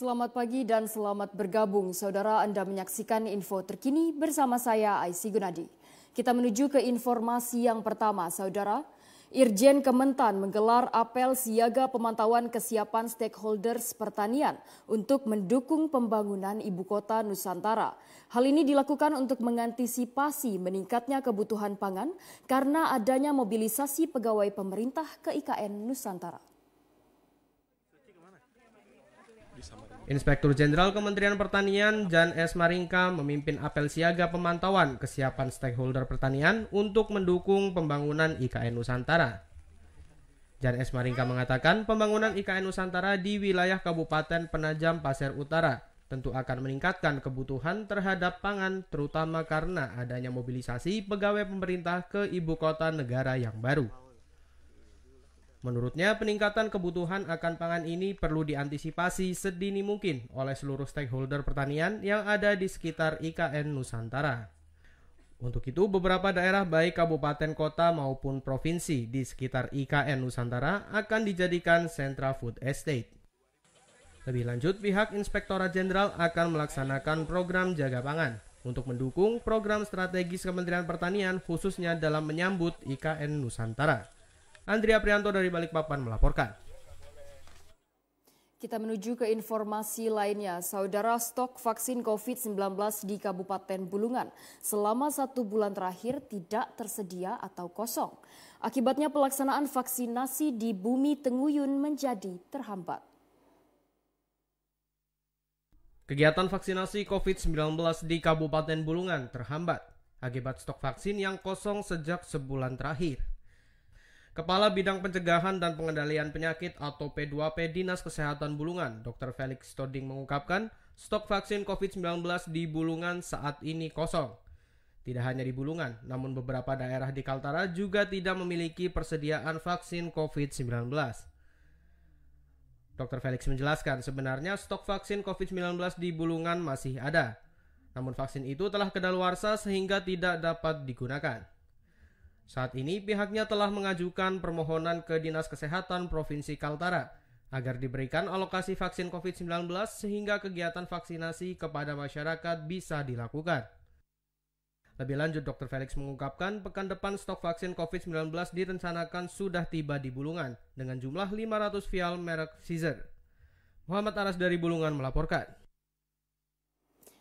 Selamat pagi dan selamat bergabung. Saudara Anda menyaksikan info terkini bersama saya Aisy Gunadi. Kita menuju ke informasi yang pertama, Saudara. Irjen Kementan menggelar apel siaga pemantauan kesiapan stakeholders pertanian untuk mendukung pembangunan ibu kota Nusantara. Hal ini dilakukan untuk mengantisipasi meningkatnya kebutuhan pangan karena adanya mobilisasi pegawai pemerintah ke IKN Nusantara. Inspektur Jenderal Kementerian Pertanian Jan S. Maringka memimpin apel siaga pemantauan kesiapan stakeholder pertanian untuk mendukung pembangunan IKN Nusantara. Jan S. Maringka mengatakan pembangunan IKN Nusantara di wilayah Kabupaten Penajam Pasir Utara tentu akan meningkatkan kebutuhan terhadap pangan terutama karena adanya mobilisasi pegawai pemerintah ke ibu kota negara yang baru. Menurutnya, peningkatan kebutuhan akan pangan ini perlu diantisipasi sedini mungkin oleh seluruh stakeholder pertanian yang ada di sekitar IKN Nusantara. Untuk itu, beberapa daerah baik kabupaten kota maupun provinsi di sekitar IKN Nusantara akan dijadikan sentra food estate. Lebih lanjut, pihak Inspektorat Jenderal akan melaksanakan program jaga pangan untuk mendukung program strategis Kementerian Pertanian khususnya dalam menyambut IKN Nusantara. Andrea Prianto dari Balikpapan melaporkan. Kita menuju ke informasi lainnya. Saudara stok vaksin COVID-19 di Kabupaten Bulungan selama satu bulan terakhir tidak tersedia atau kosong. Akibatnya pelaksanaan vaksinasi di bumi Tenguyun menjadi terhambat. Kegiatan vaksinasi COVID-19 di Kabupaten Bulungan terhambat akibat stok vaksin yang kosong sejak sebulan terakhir. Kepala Bidang Pencegahan dan Pengendalian Penyakit atau P2P Dinas Kesehatan Bulungan, Dr. Felix Toding mengungkapkan, stok vaksin COVID-19 di Bulungan saat ini kosong. Tidak hanya di Bulungan, namun beberapa daerah di Kaltara juga tidak memiliki persediaan vaksin COVID-19. Dr. Felix menjelaskan, sebenarnya stok vaksin COVID-19 di Bulungan masih ada. Namun vaksin itu telah kedaluarsa sehingga tidak dapat digunakan. Saat ini pihaknya telah mengajukan permohonan ke Dinas Kesehatan Provinsi Kaltara agar diberikan alokasi vaksin COVID-19 sehingga kegiatan vaksinasi kepada masyarakat bisa dilakukan. Lebih lanjut, Dr. Felix mengungkapkan pekan depan stok vaksin COVID-19 direncanakan sudah tiba di Bulungan dengan jumlah 500 vial merek Pfizer. Muhammad Aras dari Bulungan melaporkan.